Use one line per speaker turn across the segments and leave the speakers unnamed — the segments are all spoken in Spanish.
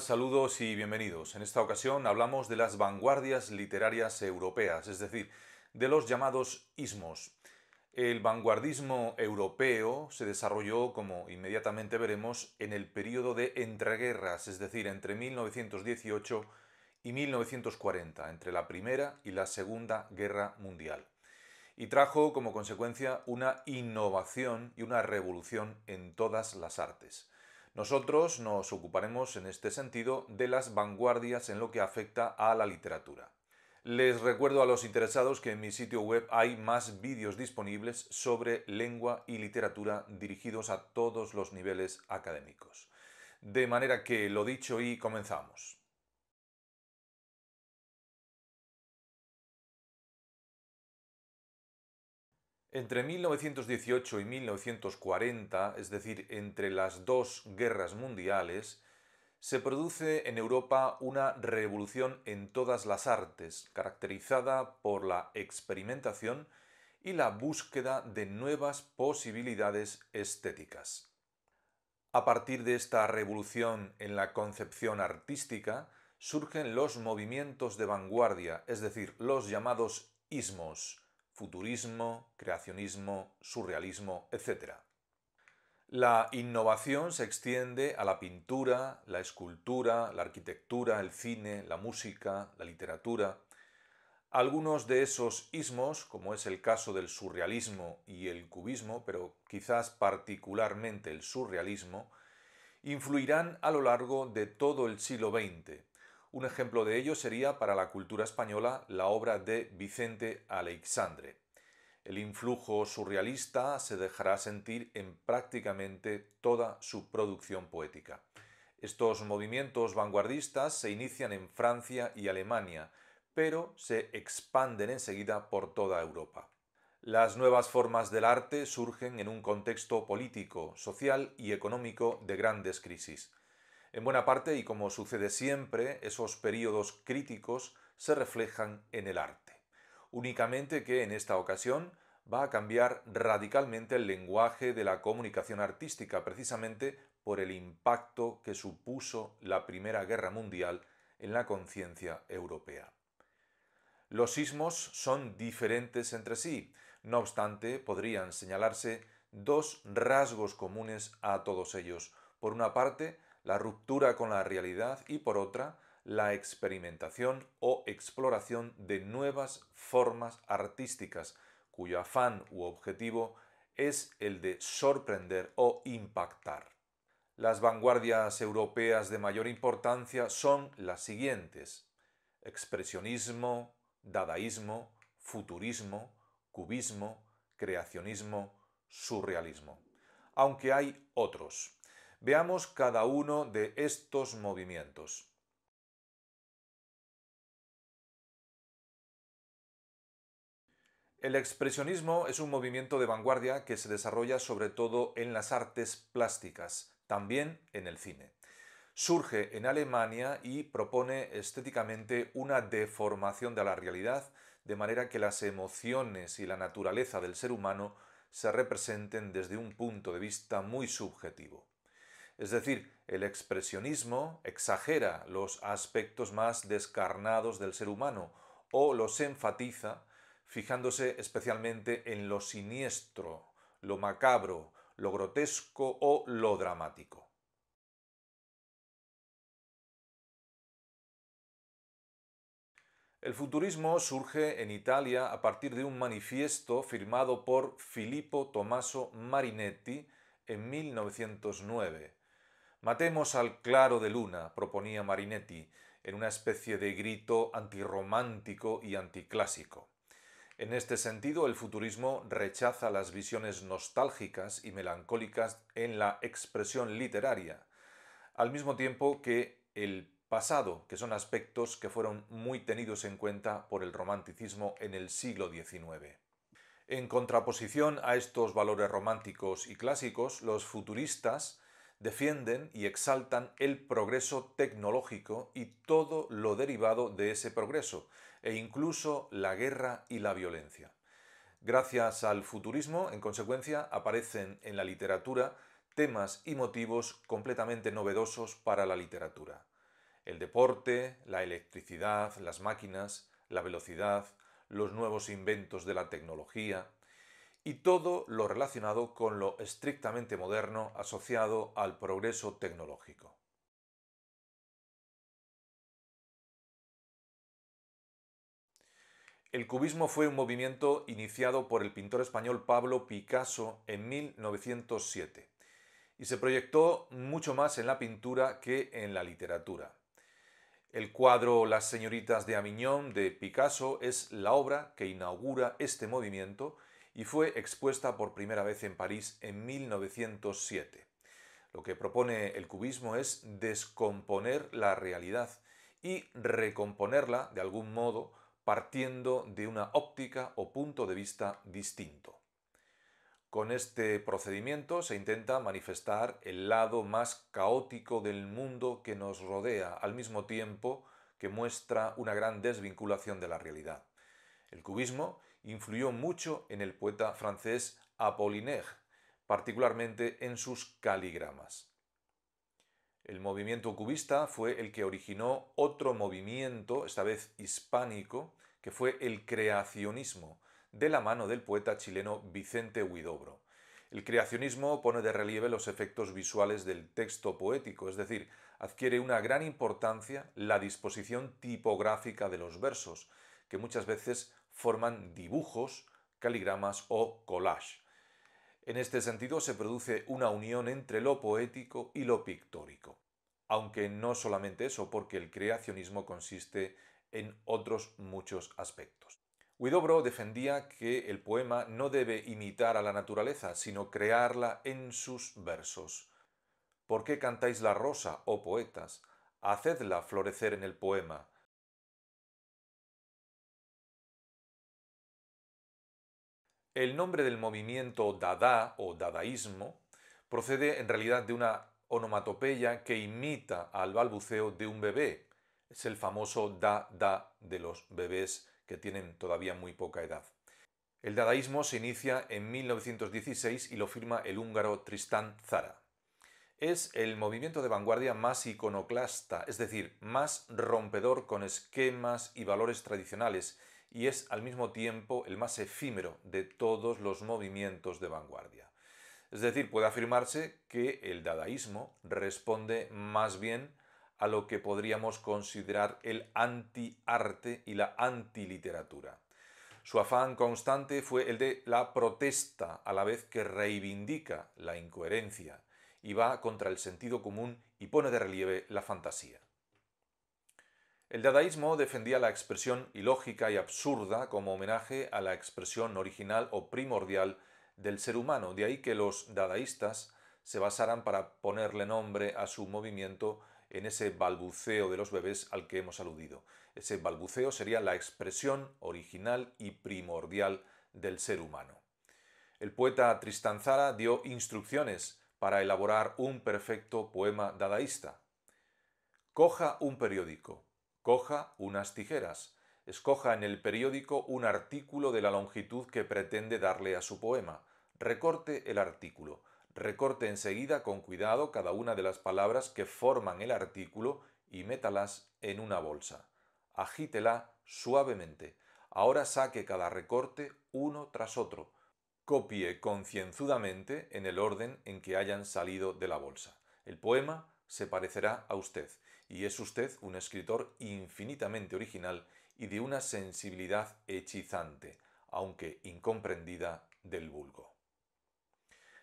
Saludos y bienvenidos. En esta ocasión hablamos de las vanguardias literarias europeas, es decir, de los llamados ismos. El vanguardismo europeo se desarrolló, como inmediatamente veremos, en el periodo de entreguerras, es decir, entre 1918 y 1940, entre la Primera y la Segunda Guerra Mundial, y trajo como consecuencia una innovación y una revolución en todas las artes. Nosotros nos ocuparemos en este sentido de las vanguardias en lo que afecta a la literatura. Les recuerdo a los interesados que en mi sitio web hay más vídeos disponibles sobre lengua y literatura dirigidos a todos los niveles académicos. De manera que lo dicho y comenzamos. Entre 1918 y 1940, es decir, entre las dos guerras mundiales, se produce en Europa una revolución en todas las artes, caracterizada por la experimentación y la búsqueda de nuevas posibilidades estéticas. A partir de esta revolución en la concepción artística, surgen los movimientos de vanguardia, es decir, los llamados ismos, futurismo, creacionismo, surrealismo, etc. La innovación se extiende a la pintura, la escultura, la arquitectura, el cine, la música, la literatura. Algunos de esos ismos, como es el caso del surrealismo y el cubismo, pero quizás particularmente el surrealismo, influirán a lo largo de todo el siglo XX un ejemplo de ello sería para la cultura española la obra de Vicente Alexandre. El influjo surrealista se dejará sentir en prácticamente toda su producción poética. Estos movimientos vanguardistas se inician en Francia y Alemania, pero se expanden enseguida por toda Europa. Las nuevas formas del arte surgen en un contexto político, social y económico de grandes crisis. En buena parte, y como sucede siempre, esos periodos críticos se reflejan en el arte. Únicamente que en esta ocasión va a cambiar radicalmente el lenguaje de la comunicación artística, precisamente por el impacto que supuso la Primera Guerra Mundial en la conciencia europea. Los sismos son diferentes entre sí, no obstante podrían señalarse dos rasgos comunes a todos ellos. Por una parte, la ruptura con la realidad y por otra, la experimentación o exploración de nuevas formas artísticas, cuyo afán u objetivo es el de sorprender o impactar. Las vanguardias europeas de mayor importancia son las siguientes. Expresionismo, dadaísmo, futurismo, cubismo, creacionismo, surrealismo. Aunque hay otros. Veamos cada uno de estos movimientos. El expresionismo es un movimiento de vanguardia que se desarrolla sobre todo en las artes plásticas, también en el cine. Surge en Alemania y propone estéticamente una deformación de la realidad, de manera que las emociones y la naturaleza del ser humano se representen desde un punto de vista muy subjetivo. Es decir, el expresionismo exagera los aspectos más descarnados del ser humano o los enfatiza, fijándose especialmente en lo siniestro, lo macabro, lo grotesco o lo dramático. El futurismo surge en Italia a partir de un manifiesto firmado por Filippo Tommaso Marinetti en 1909 Matemos al claro de luna, proponía Marinetti, en una especie de grito antirromántico y anticlásico. En este sentido, el futurismo rechaza las visiones nostálgicas y melancólicas en la expresión literaria, al mismo tiempo que el pasado, que son aspectos que fueron muy tenidos en cuenta por el romanticismo en el siglo XIX. En contraposición a estos valores románticos y clásicos, los futuristas defienden y exaltan el progreso tecnológico y todo lo derivado de ese progreso, e incluso la guerra y la violencia. Gracias al futurismo, en consecuencia, aparecen en la literatura temas y motivos completamente novedosos para la literatura. El deporte, la electricidad, las máquinas, la velocidad, los nuevos inventos de la tecnología, y todo lo relacionado con lo estrictamente moderno asociado al progreso tecnológico. El cubismo fue un movimiento iniciado por el pintor español Pablo Picasso en 1907 y se proyectó mucho más en la pintura que en la literatura. El cuadro Las señoritas de Aviñón de Picasso es la obra que inaugura este movimiento y fue expuesta por primera vez en París en 1907. Lo que propone el cubismo es descomponer la realidad y recomponerla de algún modo partiendo de una óptica o punto de vista distinto. Con este procedimiento se intenta manifestar el lado más caótico del mundo que nos rodea, al mismo tiempo que muestra una gran desvinculación de la realidad. El cubismo influyó mucho en el poeta francés Apollinaire, particularmente en sus caligramas. El movimiento cubista fue el que originó otro movimiento, esta vez hispánico, que fue el creacionismo, de la mano del poeta chileno Vicente Huidobro. El creacionismo pone de relieve los efectos visuales del texto poético, es decir, adquiere una gran importancia la disposición tipográfica de los versos, que muchas veces forman dibujos, caligramas o collage. En este sentido se produce una unión entre lo poético y lo pictórico. Aunque no solamente eso, porque el creacionismo consiste en otros muchos aspectos. Widobro defendía que el poema no debe imitar a la naturaleza, sino crearla en sus versos. ¿Por qué cantáis la rosa, oh poetas? Hacedla florecer en el poema. El nombre del movimiento Dada o dadaísmo procede en realidad de una onomatopeya que imita al balbuceo de un bebé. Es el famoso da da de los bebés que tienen todavía muy poca edad. El dadaísmo se inicia en 1916 y lo firma el húngaro Tristán Zara. Es el movimiento de vanguardia más iconoclasta, es decir, más rompedor con esquemas y valores tradicionales y es al mismo tiempo el más efímero de todos los movimientos de vanguardia. Es decir, puede afirmarse que el dadaísmo responde más bien a lo que podríamos considerar el antiarte y la antiliteratura. Su afán constante fue el de la protesta, a la vez que reivindica la incoherencia y va contra el sentido común y pone de relieve la fantasía. El dadaísmo defendía la expresión ilógica y absurda como homenaje a la expresión original o primordial del ser humano, de ahí que los dadaístas se basaran para ponerle nombre a su movimiento en ese balbuceo de los bebés al que hemos aludido. Ese balbuceo sería la expresión original y primordial del ser humano. El poeta Tristanzara Zara dio instrucciones para elaborar un perfecto poema dadaísta. Coja un periódico, Coja unas tijeras. Escoja en el periódico un artículo de la longitud que pretende darle a su poema. Recorte el artículo. Recorte enseguida con cuidado cada una de las palabras que forman el artículo y métalas en una bolsa. Agítela suavemente. Ahora saque cada recorte uno tras otro. Copie concienzudamente en el orden en que hayan salido de la bolsa. El poema se parecerá a usted y es usted un escritor infinitamente original y de una sensibilidad hechizante, aunque incomprendida del vulgo.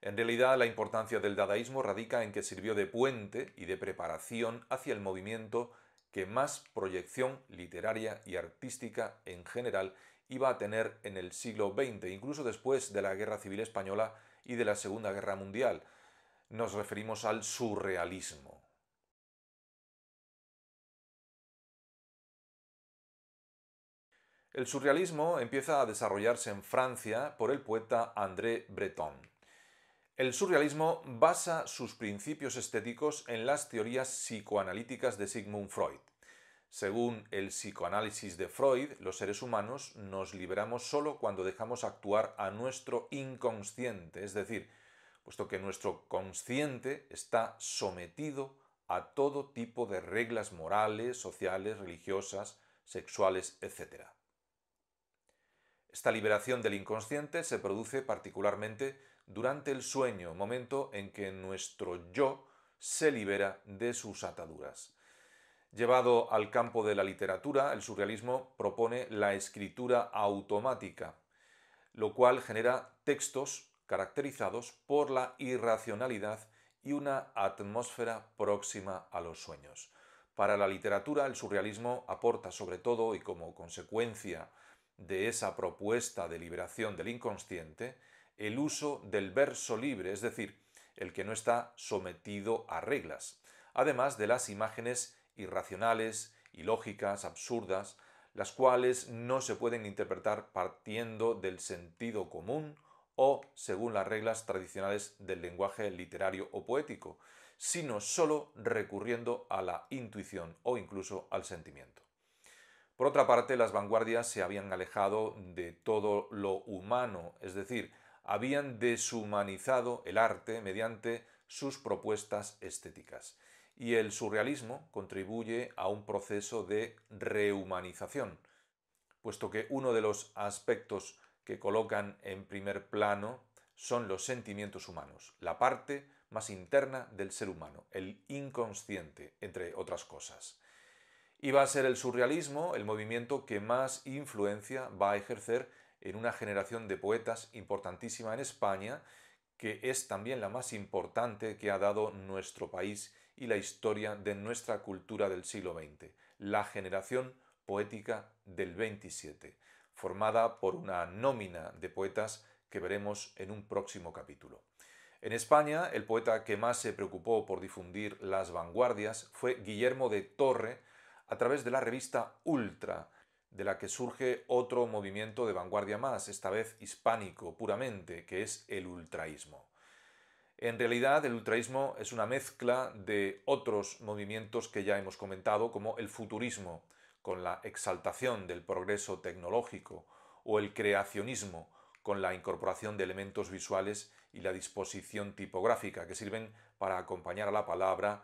En realidad, la importancia del dadaísmo radica en que sirvió de puente y de preparación hacia el movimiento que más proyección literaria y artística en general iba a tener en el siglo XX, incluso después de la Guerra Civil Española y de la Segunda Guerra Mundial. Nos referimos al surrealismo. El surrealismo empieza a desarrollarse en Francia por el poeta André Breton. El surrealismo basa sus principios estéticos en las teorías psicoanalíticas de Sigmund Freud. Según el psicoanálisis de Freud, los seres humanos nos liberamos solo cuando dejamos actuar a nuestro inconsciente, es decir, puesto que nuestro consciente está sometido a todo tipo de reglas morales, sociales, religiosas, sexuales, etc. Esta liberación del inconsciente se produce particularmente durante el sueño, momento en que nuestro yo se libera de sus ataduras. Llevado al campo de la literatura, el surrealismo propone la escritura automática, lo cual genera textos caracterizados por la irracionalidad y una atmósfera próxima a los sueños. Para la literatura, el surrealismo aporta sobre todo y como consecuencia de esa propuesta de liberación del inconsciente el uso del verso libre, es decir, el que no está sometido a reglas, además de las imágenes irracionales, ilógicas, absurdas, las cuales no se pueden interpretar partiendo del sentido común o según las reglas tradicionales del lenguaje literario o poético, sino solo recurriendo a la intuición o incluso al sentimiento. Por otra parte, las vanguardias se habían alejado de todo lo humano, es decir, habían deshumanizado el arte mediante sus propuestas estéticas. Y el surrealismo contribuye a un proceso de rehumanización, puesto que uno de los aspectos que colocan en primer plano son los sentimientos humanos, la parte más interna del ser humano, el inconsciente, entre otras cosas y va a ser el surrealismo el movimiento que más influencia va a ejercer en una generación de poetas importantísima en España, que es también la más importante que ha dado nuestro país y la historia de nuestra cultura del siglo XX, la generación poética del 27, formada por una nómina de poetas que veremos en un próximo capítulo. En España, el poeta que más se preocupó por difundir las vanguardias fue Guillermo de Torre, a través de la revista Ultra, de la que surge otro movimiento de vanguardia más, esta vez hispánico puramente, que es el ultraísmo. En realidad, el ultraísmo es una mezcla de otros movimientos que ya hemos comentado, como el futurismo, con la exaltación del progreso tecnológico, o el creacionismo, con la incorporación de elementos visuales y la disposición tipográfica, que sirven para acompañar a la palabra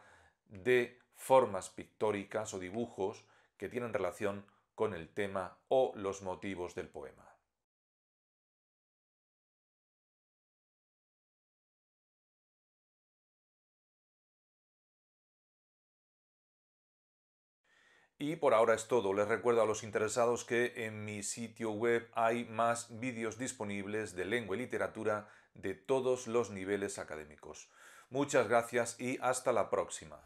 de formas pictóricas o dibujos que tienen relación con el tema o los motivos del poema. Y por ahora es todo. Les recuerdo a los interesados que en mi sitio web hay más vídeos disponibles de lengua y literatura de todos los niveles académicos. Muchas gracias y hasta la próxima.